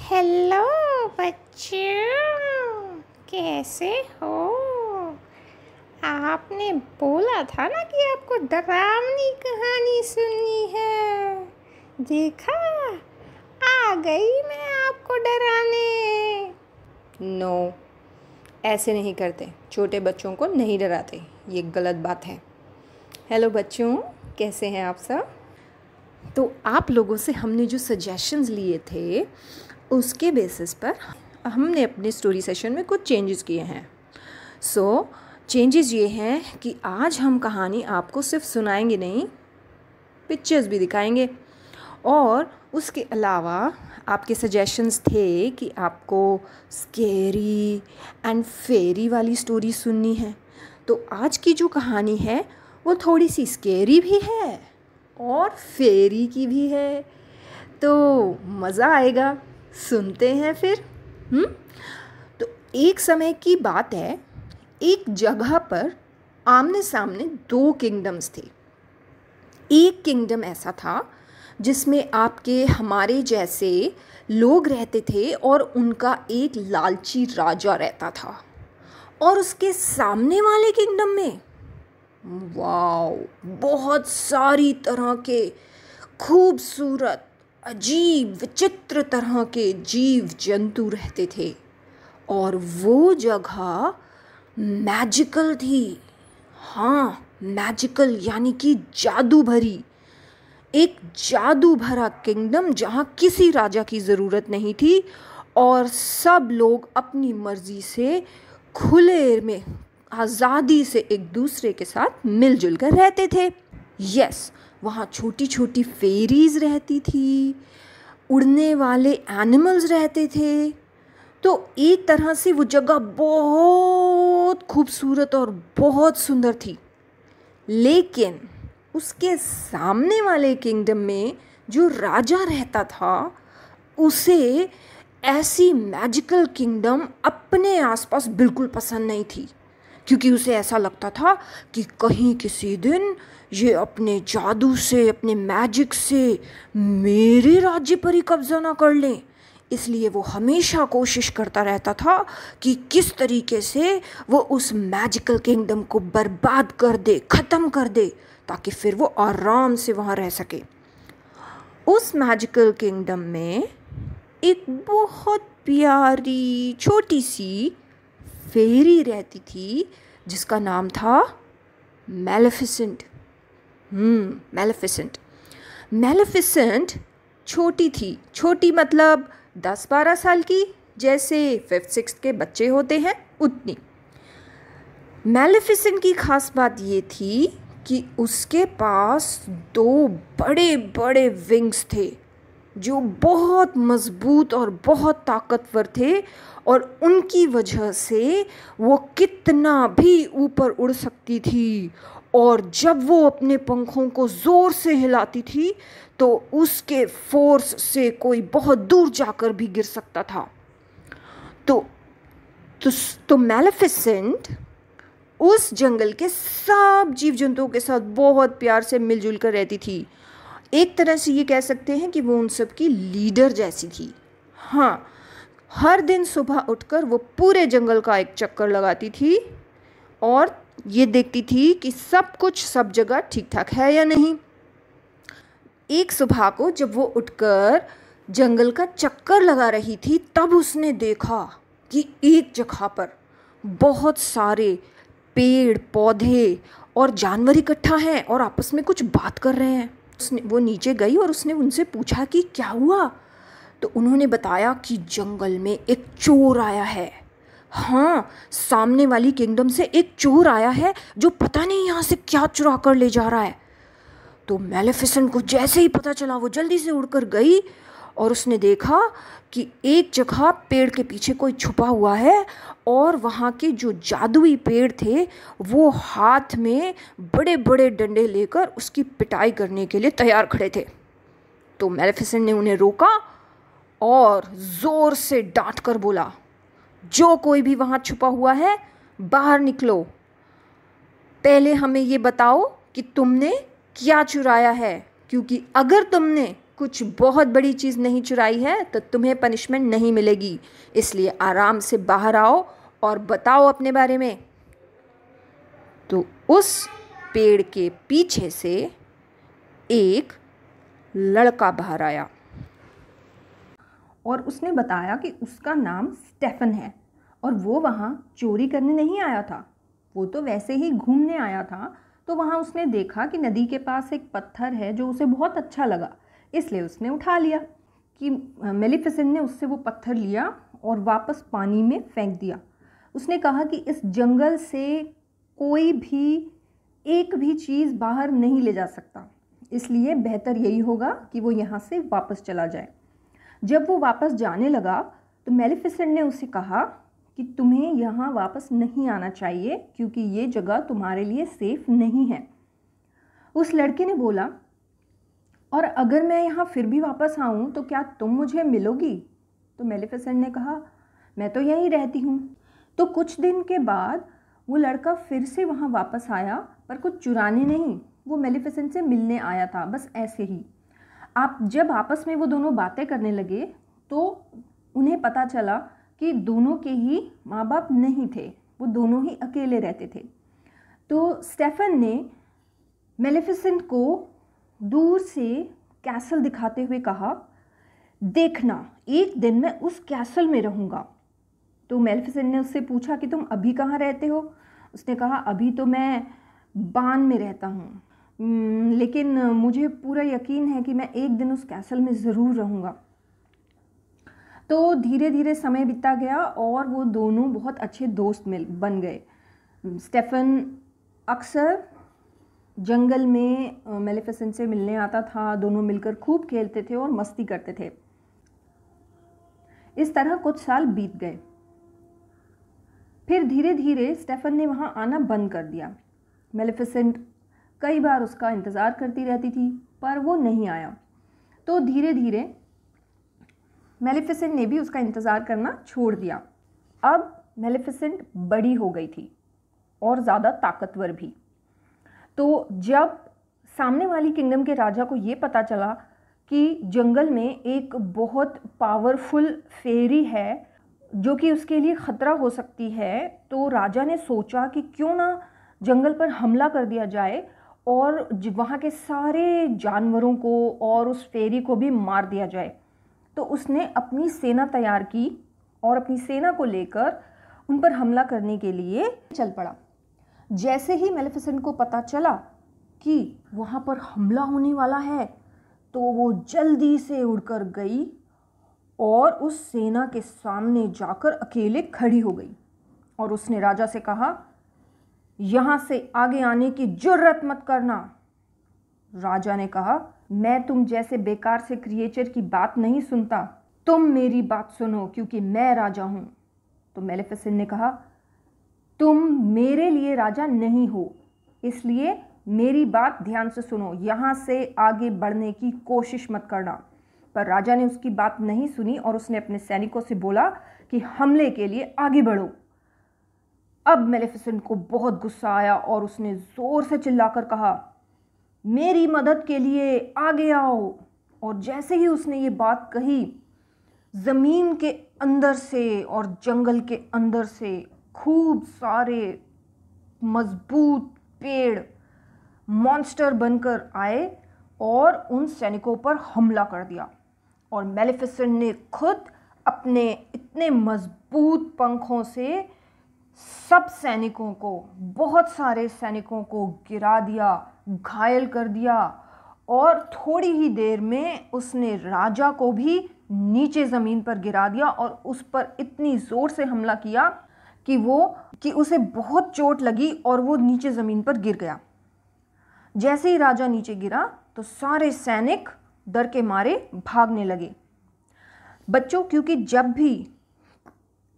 Hello बच्चों कैसे हो आपने बोला था ना कि आपको डरावनी कहानी सुननी है देखा आ गई मैं आपको डराने नो no, ऐसे नहीं करते छोटे बच्चों को नहीं डराते ये गलत बात है हेलो बच्चों कैसे हैं आप सब तो आप लोगों से हमने जो सजेशंस लिए थे उसके बेसिस पर हमने अपने स्टोरी सेशन में कुछ चेंजेस किए हैं सो so, चेंजेस ये हैं कि आज हम कहानी आपको सिर्फ सुनाएंगे नहीं पिक्चर्स भी दिखाएंगे और उसके अलावा आपके सजेशंस थे कि आपको स्केरी एंड फेरी वाली स्टोरी सुननी है तो आज की जो कहानी है वो थोड़ी सी स्केरी भी है और फेरी की भी है तो मज़ा आएगा सुनते हैं फिर हुँ? हम्म? तो एक समय की बात है एक जगह पर आमने सामने दो किंगडम्स थे एक किंगडम ऐसा था जिसमें आपके हमारे जैसे लोग रहते थे और उनका एक लालची राजा रहता था और उसके सामने वाले किंगडम में वाओ बहुत सारी तरह के खूबसूरत अजीब विचित्र तरह के जीव जंतु रहते थे और वो जगह मैजिकल थी हाँ मैजिकल यानी कि जादू भरी एक जादू भरा किंगडम जहाँ किसी राजा की ज़रूरत नहीं थी और सब लोग अपनी मर्जी से खुले में आज़ादी से एक दूसरे के साथ मिलजुल कर रहते थे यस वहाँ छोटी छोटी फेरीज रहती थी उड़ने वाले एनिमल्स रहते थे तो एक तरह से वो जगह बहुत खूबसूरत और बहुत सुंदर थी लेकिन उसके सामने वाले किंगडम में जो राजा रहता था उसे ऐसी मैजिकल किंगडम अपने आसपास बिल्कुल पसंद नहीं थी क्योंकि उसे ऐसा लगता था कि कहीं किसी दिन ये अपने जादू से अपने मैजिक से मेरे राज्य पर ही कब्जा ना कर लें इसलिए वो हमेशा कोशिश करता रहता था कि किस तरीके से वो उस मैजिकल किंगडम को बर्बाद कर दे ख़त्म कर दे ताकि फिर वो आराम से वहाँ रह सके उस मैजिकल किंगडम में एक बहुत प्यारी छोटी सी फेरी रहती थी जिसका नाम था मेलेफिसेंट मेलेफिसेंट मेलेफिसेंट छोटी थी छोटी मतलब दस बारह साल की जैसे फिफ्थ सिक्स के बच्चे होते हैं उतनी मेलेफिसेंट की खास बात ये थी कि उसके पास दो बड़े बड़े विंग्स थे जो बहुत मज़बूत और बहुत ताकतवर थे और उनकी वजह से वो कितना भी ऊपर उड़ सकती थी और जब वो अपने पंखों को ज़ोर से हिलाती थी तो उसके फोर्स से कोई बहुत दूर जाकर भी गिर सकता था तो तो, तो मेलेफिसेंट उस जंगल के सब जीव जंतुओं के साथ बहुत प्यार से मिलजुल कर रहती थी एक तरह से ये कह सकते हैं कि वो उन सब की लीडर जैसी थी हाँ हर दिन सुबह उठकर वो पूरे जंगल का एक चक्कर लगाती थी और ये देखती थी कि सब कुछ सब जगह ठीक ठाक है या नहीं एक सुबह को जब वो उठकर जंगल का चक्कर लगा रही थी तब उसने देखा कि एक जगह पर बहुत सारे पेड़ पौधे और जानवर इकट्ठा हैं और आपस में कुछ बात कर रहे हैं उसने वो नीचे गई और उसने उनसे पूछा कि क्या हुआ तो उन्होंने बताया कि जंगल में एक चोर आया है हाँ सामने वाली किंगडम से एक चोर आया है जो पता नहीं यहाँ से क्या चुरा कर ले जा रहा है तो मेलेफिसेंट को जैसे ही पता चला वो जल्दी से उड़कर गई और उसने देखा कि एक जगह पेड़ के पीछे कोई छुपा हुआ है और वहाँ के जो जादुई पेड़ थे वो हाथ में बड़े बड़े डंडे लेकर उसकी पिटाई करने के लिए तैयार खड़े थे तो मेलेफिसेंट ने उन्हें रोका और ज़ोर से डांट कर बोला जो कोई भी वहाँ छुपा हुआ है बाहर निकलो पहले हमें ये बताओ कि तुमने क्या चुराया है क्योंकि अगर तुमने कुछ बहुत बड़ी चीज़ नहीं चुराई है तो तुम्हें पनिशमेंट नहीं मिलेगी इसलिए आराम से बाहर आओ और बताओ अपने बारे में तो उस पेड़ के पीछे से एक लड़का बाहर आया और उसने बताया कि उसका नाम स्टेफन है और वो वहाँ चोरी करने नहीं आया था वो तो वैसे ही घूमने आया था तो वहाँ उसने देखा कि नदी के पास एक पत्थर है जो उसे बहुत अच्छा लगा इसलिए उसने उठा लिया कि मेलिफिसेंट ने उससे वो पत्थर लिया और वापस पानी में फेंक दिया उसने कहा कि इस जंगल से कोई भी एक भी चीज़ बाहर नहीं ले जा सकता इसलिए बेहतर यही होगा कि वो यहाँ से वापस चला जाए जब वो वापस जाने लगा तो मेलिफिसेंट ने उसे कहा कि तुम्हें यहाँ वापस नहीं आना चाहिए क्योंकि ये जगह तुम्हारे लिए सेफ़ नहीं है उस लड़के ने बोला और अगर मैं यहाँ फिर भी वापस आऊँ तो क्या तुम मुझे मिलोगी तो मेलिफिसेंट ने कहा मैं तो यहीं रहती हूँ तो कुछ दिन के बाद वो लड़का फिर से वहाँ वापस आया पर कुछ चुराने नहीं वो मेलिफिसेंट से मिलने आया था बस ऐसे ही आप जब आपस में वो दोनों बातें करने लगे तो उन्हें पता चला कि दोनों के ही माँ बाप नहीं थे वो दोनों ही अकेले रहते थे तो स्टेफन ने मेलिफिसेंट को दूर से कैसल दिखाते हुए कहा देखना एक दिन मैं उस कैसल में रहूँगा तो मेल्फिसेंट ने उससे पूछा कि तुम अभी कहाँ रहते हो उसने कहा अभी तो मैं बान में रहता हूँ लेकिन मुझे पूरा यकीन है कि मैं एक दिन उस कैसल में ज़रूर रहूँगा तो धीरे धीरे समय बीता गया और वो दोनों बहुत अच्छे दोस्त मिल बन गए स्टेफन अक्सर जंगल में मेलेफिसेंट से मिलने आता था दोनों मिलकर खूब खेलते थे और मस्ती करते थे इस तरह कुछ साल बीत गए फिर धीरे धीरे स्टेफन ने वहाँ आना बंद कर दिया मेलेफिसेंट कई बार उसका इंतज़ार करती रहती थी पर वो नहीं आया तो धीरे धीरे मेलेफिसेंट ने भी उसका इंतज़ार करना छोड़ दिया अब मेलेफिसेंट बड़ी हो गई थी और ज़्यादा ताकतवर भी तो जब सामने वाली किंगडम के राजा को ये पता चला कि जंगल में एक बहुत पावरफुल फेरी है जो कि उसके लिए ख़तरा हो सकती है तो राजा ने सोचा कि क्यों ना जंगल पर हमला कर दिया जाए और वहाँ के सारे जानवरों को और उस फेरी को भी मार दिया जाए तो उसने अपनी सेना तैयार की और अपनी सेना को लेकर उन पर हमला करने के लिए चल पड़ा जैसे ही मेलिफिसेंट को पता चला कि वहाँ पर हमला होने वाला है तो वो जल्दी से उड़कर गई और उस सेना के सामने जाकर अकेले खड़ी हो गई और उसने राजा से कहा यहाँ से आगे आने की जरूरत मत करना राजा ने कहा मैं तुम जैसे बेकार से क्रिएचर की बात नहीं सुनता तुम मेरी बात सुनो क्योंकि मैं राजा हूँ तो मेलेफिसन ने कहा तुम मेरे लिए राजा नहीं हो इसलिए मेरी बात ध्यान से सुनो यहाँ से आगे बढ़ने की कोशिश मत करना पर राजा ने उसकी बात नहीं सुनी और उसने अपने सैनिकों से बोला कि हमले के लिए आगे बढ़ो अब मेलेफिसेंट को बहुत गुस्सा आया और उसने ज़ोर से चिल्लाकर कहा मेरी मदद के लिए आगे आओ और जैसे ही उसने ये बात कही ज़मीन के अंदर से और जंगल के अंदर से खूब सारे मजबूत पेड़ मॉन्स्टर बनकर आए और उन सैनिकों पर हमला कर दिया और मेलिफिसेंट ने खुद अपने इतने मजबूत पंखों से सब सैनिकों को बहुत सारे सैनिकों को गिरा दिया घायल कर दिया और थोड़ी ही देर में उसने राजा को भी नीचे ज़मीन पर गिरा दिया और उस पर इतनी ज़ोर से हमला किया कि वो कि उसे बहुत चोट लगी और वो नीचे ज़मीन पर गिर गया जैसे ही राजा नीचे गिरा तो सारे सैनिक डर के मारे भागने लगे बच्चों क्योंकि जब भी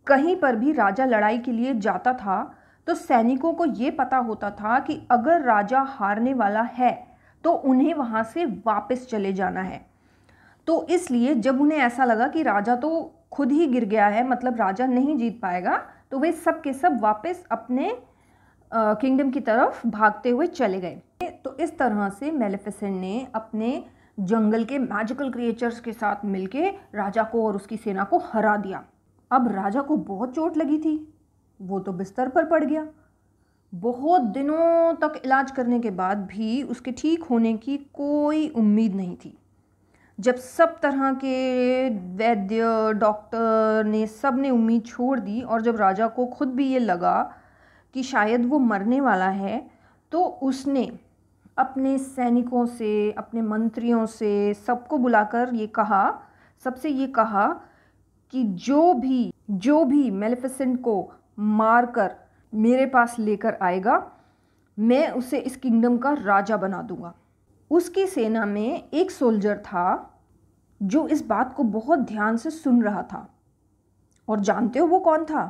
कहीं पर भी राजा लड़ाई के लिए जाता था तो सैनिकों को ये पता होता था कि अगर राजा हारने वाला है तो उन्हें वहाँ से वापस चले जाना है तो इसलिए जब उन्हें ऐसा लगा कि राजा तो खुद ही गिर गया है मतलब राजा नहीं जीत पाएगा तो वे सब के सब वापस अपने किंगडम की तरफ भागते हुए चले गए तो इस तरह से मेलेफिसेंट ने अपने जंगल के मैजिकल क्रिएचर्स के साथ मिलके राजा को और उसकी सेना को हरा दिया अब राजा को बहुत चोट लगी थी वो तो बिस्तर पर पड़ गया बहुत दिनों तक इलाज करने के बाद भी उसके ठीक होने की कोई उम्मीद नहीं थी जब सब तरह के वैद्य डॉक्टर ने सब ने उम्मीद छोड़ दी और जब राजा को खुद भी ये लगा कि शायद वो मरने वाला है तो उसने अपने सैनिकों से अपने मंत्रियों से सबको बुलाकर ये कहा सबसे ये कहा कि जो भी जो भी मेलिफिसेंट को मार कर मेरे पास लेकर आएगा मैं उसे इस किंगडम का राजा बना दूंगा उसकी सेना में एक सोल्जर था जो इस बात को बहुत ध्यान से सुन रहा था और जानते हो वो कौन था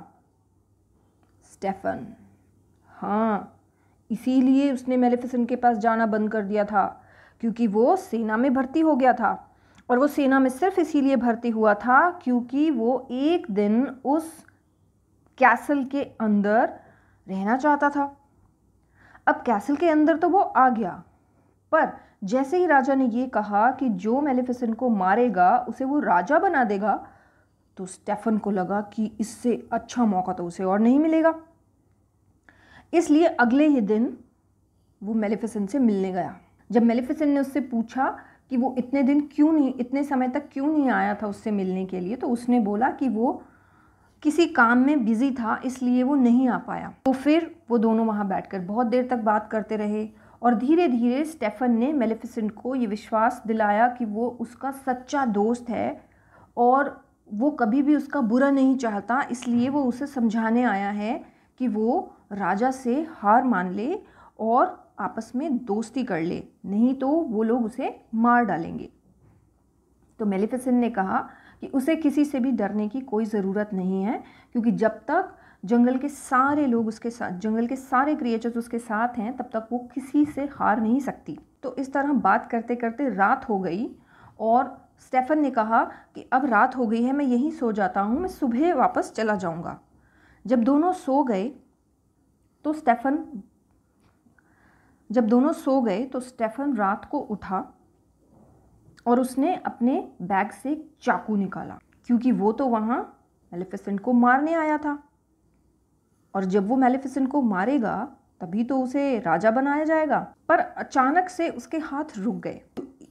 स्टेफन हाँ इसीलिए उसने मेलेफिसेंट के पास जाना बंद कर दिया था क्योंकि वो सेना में भर्ती हो गया था और वो सेना में सिर्फ इसीलिए भर्ती हुआ था क्योंकि वो एक दिन उस कैसल के अंदर रहना चाहता था अब कैसल के अंदर तो वो आ गया पर जैसे ही राजा ने ये कहा कि जो मेलिफिसेंट को मारेगा उसे वो राजा बना देगा तो स्टेफन को लगा कि इससे अच्छा मौका तो उसे और नहीं मिलेगा इसलिए अगले ही दिन वो मेलिफिसेंट से मिलने गया जब मेलिफिसेंट ने उससे पूछा कि वो इतने दिन क्यों नहीं इतने समय तक क्यों नहीं आया था उससे मिलने के लिए तो उसने बोला कि वो किसी काम में बिज़ी था इसलिए वो नहीं आ पाया तो फिर वो दोनों वहाँ बैठकर बहुत देर तक बात करते रहे और धीरे धीरे स्टेफ़न ने मेलिफिसेंट को ये विश्वास दिलाया कि वो उसका सच्चा दोस्त है और वो कभी भी उसका बुरा नहीं चाहता इसलिए वो उसे समझाने आया है कि वो राजा से हार मान ले और आपस में दोस्ती कर ले नहीं तो वो लोग उसे मार डालेंगे तो मेलिफिसेंट ने कहा कि उसे किसी से भी डरने की कोई ज़रूरत नहीं है क्योंकि जब तक जंगल के सारे लोग उसके साथ जंगल के सारे क्रिएचर्स उसके साथ हैं तब तक वो किसी से हार नहीं सकती तो इस तरह बात करते करते रात हो गई और स्टेफन ने कहा कि अब रात हो गई है मैं यहीं सो जाता हूँ मैं सुबह वापस चला जाऊँगा जब दोनों सो गए तो स्टेफन जब दोनों सो गए तो स्टेफन रात को उठा और उसने अपने बैग से चाकू निकाला क्योंकि वो तो वहाँ एलिफेसेंट को मारने आया था और जब वो मेलिफिसेंट को मारेगा तभी तो उसे राजा बनाया जाएगा पर अचानक से उसके हाथ रुक गए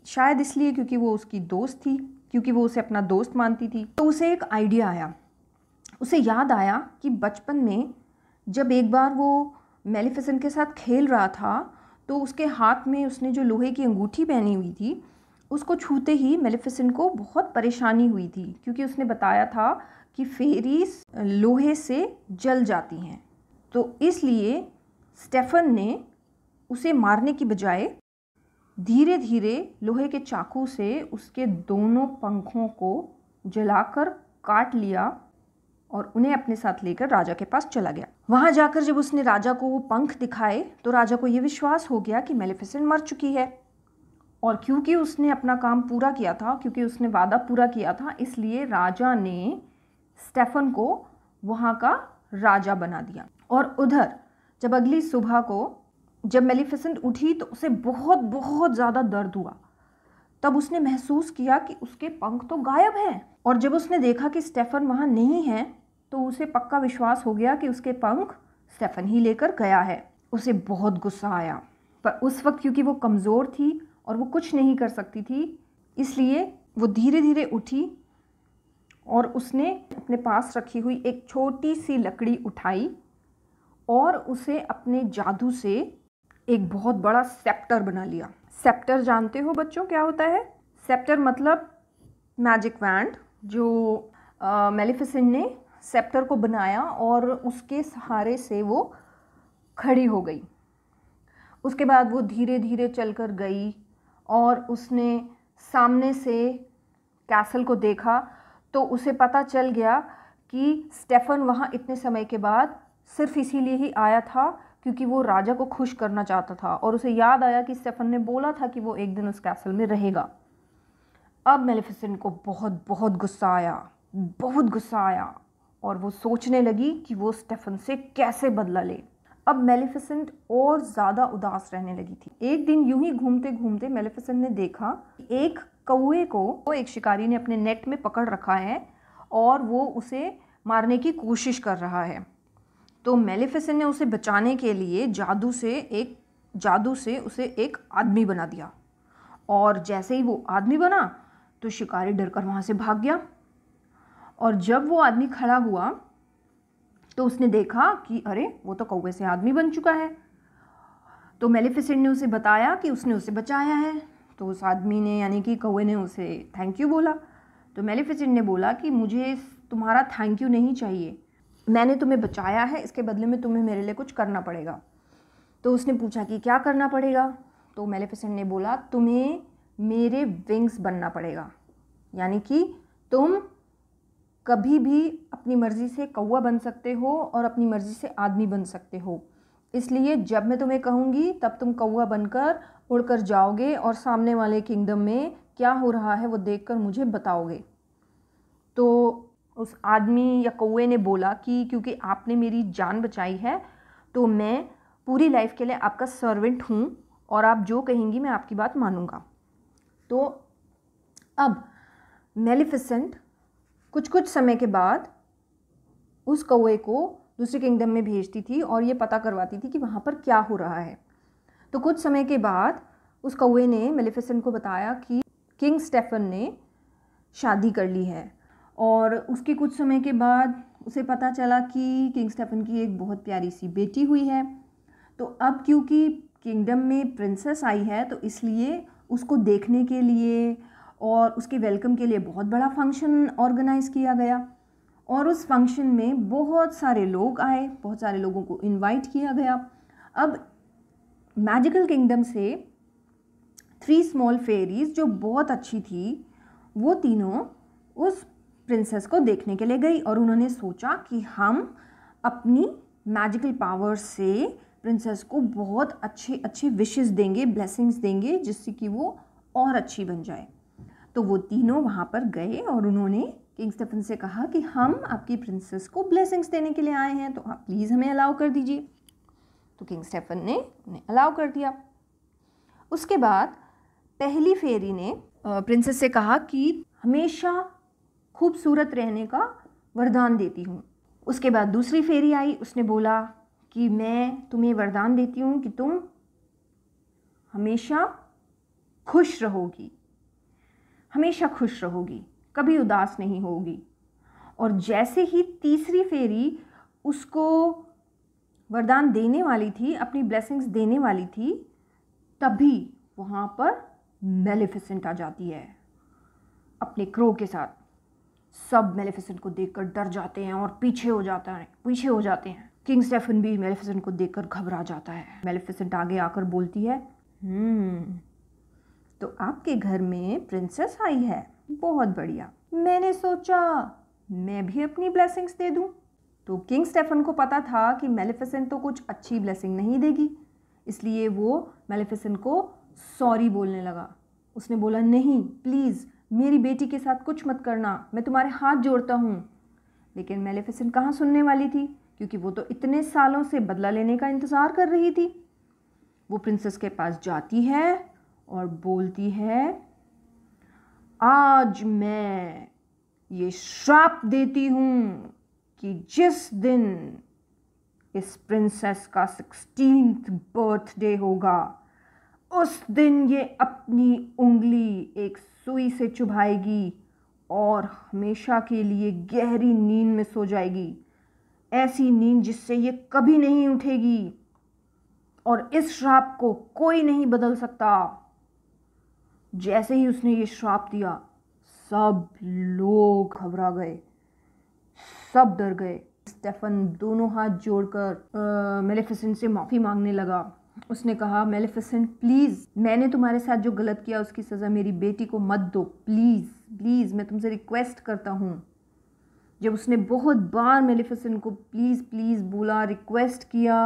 शायद इसलिए क्योंकि वो उसकी दोस्त थी क्योंकि वो उसे अपना दोस्त मानती थी तो उसे एक आइडिया आया उसे याद आया कि बचपन में जब एक बार वो मेलिफिसेंट के साथ खेल रहा था तो उसके हाथ में उसने जो लोहे की अंगूठी पहनी हुई थी उसको छूते ही मेलिफिसेंट को बहुत परेशानी हुई थी क्योंकि उसने बताया था कि फेरीज लोहे से जल जाती हैं तो इसलिए स्टेफन ने उसे मारने की बजाय धीरे धीरे लोहे के चाकू से उसके दोनों पंखों को जलाकर काट लिया और उन्हें अपने साथ लेकर राजा के पास चला गया वहाँ जाकर जब उसने राजा को वो पंख दिखाए तो राजा को ये विश्वास हो गया कि मेलेफिसेंट मर चुकी है और क्योंकि उसने अपना काम पूरा किया था क्योंकि उसने वादा पूरा किया था इसलिए राजा ने स्टेफन को वहाँ का राजा बना दिया और उधर जब अगली सुबह को जब मेलिफिसेंट उठी तो उसे बहुत बहुत ज़्यादा दर्द हुआ तब उसने महसूस किया कि उसके पंख तो गायब हैं और जब उसने देखा कि स्टेफन वहाँ नहीं है तो उसे पक्का विश्वास हो गया कि उसके पंख स्टेफन ही लेकर गया है उसे बहुत गुस्सा आया पर उस वक्त क्योंकि वो कमज़ोर थी और वो कुछ नहीं कर सकती थी इसलिए वो धीरे धीरे उठी और उसने अपने पास रखी हुई एक छोटी सी लकड़ी उठाई और उसे अपने जादू से एक बहुत बड़ा सेप्टर बना लिया सेप्टर जानते हो बच्चों क्या होता है सेप्टर मतलब मैजिक वैंड जो मेलिफिसेंट ने सेप्टर को बनाया और उसके सहारे से वो खड़ी हो गई उसके बाद वो धीरे धीरे चल कर गई और उसने सामने से कैसल को देखा तो उसे पता चल गया कि स्टेफ़न वहाँ इतने समय के बाद सिर्फ इसीलिए ही आया था क्योंकि वो राजा को खुश करना चाहता था और उसे याद आया कि स्टेफ़न ने बोला था कि वो एक दिन उस कैसल में रहेगा अब मेलिफिसेंट को बहुत बहुत गुस्सा आया बहुत गुस्सा आया और वो सोचने लगी कि वो स्टेफ़न से कैसे बदला ले अब मेलिफिसेंट और ज़्यादा उदास रहने लगी थी एक दिन यूं ही घूमते घूमते मेलिफिसेंट ने देखा एक कौए को एक शिकारी ने अपने नेट में पकड़ रखा है और वो उसे मारने की कोशिश कर रहा है तो मेलिफिसन ने उसे बचाने के लिए जादू से एक जादू से उसे एक आदमी बना दिया और जैसे ही वो आदमी बना तो शिकारी डर कर वहाँ से भाग गया और जब वो आदमी खड़ा हुआ तो उसने देखा कि अरे वो तो कौए से आदमी बन चुका है तो मेलिफिसेंट ने उसे बताया कि उसने उसे बचाया है तो उस आदमी ने यानी कि कौए ने उसे थैंक यू बोला तो मेलिफिसेंट ने बोला कि मुझे तुम्हारा थैंक यू नहीं चाहिए मैंने तुम्हें बचाया है इसके बदले में तुम्हें मेरे लिए कुछ करना पड़ेगा तो उसने पूछा कि क्या करना पड़ेगा तो मेलिफिसेंट ने बोला तुम्हें मेरे विंग्स बनना पड़ेगा यानी कि तुम कभी भी अपनी मर्ज़ी से कौआ बन सकते हो और अपनी मर्ज़ी से आदमी बन सकते हो इसलिए जब मैं तुम्हें कहूँगी तब तुम कौआ बनकर उड़कर जाओगे और सामने वाले किंगडम में क्या हो रहा है वो देखकर मुझे बताओगे तो उस आदमी या कौए ने बोला कि क्योंकि आपने मेरी जान बचाई है तो मैं पूरी लाइफ के लिए आपका सर्वेंट हूँ और आप जो कहेंगी मैं आपकी बात मानूँगा तो अब मेलिफिसेंट कुछ कुछ समय के बाद उस कौए को दूसरे किंगडम में भेजती थी और ये पता करवाती थी कि वहाँ पर क्या हो रहा है तो कुछ समय के बाद उस कौए ने मेलिफिसेंट को बताया कि किंग स्टेफन ने शादी कर ली है और उसके कुछ समय के बाद उसे पता चला कि किंग स्टेफन की एक बहुत प्यारी सी बेटी हुई है तो अब क्योंकि किंगडम में प्रिंसेस आई है तो इसलिए उसको देखने के लिए और उसके वेलकम के लिए बहुत बड़ा फंक्शन ऑर्गेनाइज़ किया गया और उस फंक्शन में बहुत सारे लोग आए बहुत सारे लोगों को इनवाइट किया गया अब मैजिकल किंगडम से थ्री स्मॉल फेरीज जो बहुत अच्छी थी वो तीनों उस प्रिंसेस को देखने के लिए गई और उन्होंने सोचा कि हम अपनी मैजिकल पावर से प्रिंसेस को बहुत अच्छे अच्छे विशेस देंगे ब्लेसिंग्स देंगे जिससे कि वो और अच्छी बन जाए तो वो तीनों वहाँ पर गए और उन्होंने किंग स्टेफन से कहा कि हम आपकी प्रिंसेस को ब्लेसिंग्स देने के लिए आए हैं तो आप प्लीज़ हमें अलाउ कर दीजिए तो किंग स्टेफन ने उन्हें अलाउ कर दिया उसके बाद पहली फेरी ने प्रिंसेस से कहा कि हमेशा खूबसूरत रहने का वरदान देती हूँ उसके बाद दूसरी फेरी आई उसने बोला कि मैं तुम्हें वरदान देती हूँ कि तुम हमेशा खुश रहोगी हमेशा खुश रहोगी कभी उदास नहीं होगी और जैसे ही तीसरी फेरी उसको वरदान देने वाली थी अपनी ब्लेसिंग्स देने वाली थी तभी वहाँ पर मेलिफिसेंट आ जाती है अपने क्रो के साथ सब मेलिफिसेंट को देखकर डर जाते हैं और पीछे हो जाता है पीछे हो जाते हैं किंग स्टेफन भी मेलिफिसेंट को देखकर घबरा जाता है मेलिफिसेंट आगे आकर बोलती है हम्म, तो आपके घर में प्रिंसेस आई है बहुत बढ़िया मैंने सोचा मैं भी अपनी ब्लेसिंग्स दे दूं तो किंग स्टेफन को पता था कि मेलिफिसेंट तो कुछ अच्छी ब्लेसिंग नहीं देगी इसलिए वो मेलिफिसेंट को सॉरी बोलने लगा उसने बोला नहीं प्लीज़ मेरी बेटी के साथ कुछ मत करना मैं तुम्हारे हाथ जोड़ता हूँ लेकिन मेलिफिसेंट कहाँ सुनने वाली थी क्योंकि वो तो इतने सालों से बदला लेने का इंतज़ार कर रही थी वो प्रिंसेस के पास जाती है और बोलती है आज मैं ये श्राप देती हूँ कि जिस दिन इस प्रिंसेस का सिक्सटीन बर्थडे होगा उस दिन ये अपनी उंगली एक सुई से चुभाएगी और हमेशा के लिए गहरी नींद में सो जाएगी ऐसी नींद जिससे ये कभी नहीं उठेगी और इस श्राप को कोई नहीं बदल सकता जैसे ही उसने ये श्राप दिया सब लोग घबरा गए सब डर गए स्टेफन दोनों हाथ जोड़कर मेलेफिसेंट से माफ़ी मांगने लगा उसने कहा मेलेफिसेंट प्लीज़ मैंने तुम्हारे साथ जो गलत किया उसकी सज़ा मेरी बेटी को मत दो प्लीज़ प्लीज़ मैं तुमसे रिक्वेस्ट करता हूँ जब उसने बहुत बार मेलेफिसेंट को प्लीज़ प्लीज़ बोला रिक्वेस्ट किया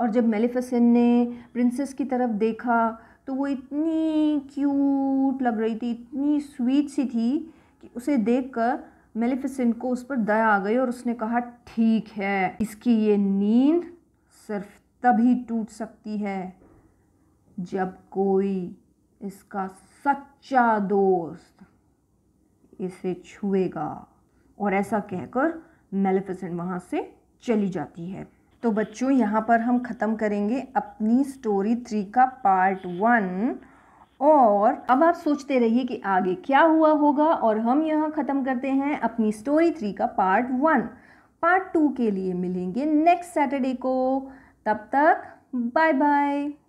और जब मेलेफिसेंट ने प्रिंसेस की तरफ देखा तो वो इतनी क्यूट लग रही थी इतनी स्वीट सी थी कि उसे देखकर मेलिफिसेंट को उस पर दया आ गई और उसने कहा ठीक है इसकी ये नींद सिर्फ तभी टूट सकती है जब कोई इसका सच्चा दोस्त इसे छुएगा और ऐसा कहकर मेलिफिसेंट वहाँ से चली जाती है तो बच्चों यहाँ पर हम ख़त्म करेंगे अपनी स्टोरी थ्री का पार्ट वन और अब आप सोचते रहिए कि आगे क्या हुआ होगा और हम यहाँ ख़त्म करते हैं अपनी स्टोरी थ्री का पार्ट वन पार्ट टू के लिए मिलेंगे नेक्स्ट सैटरडे को तब तक बाय बाय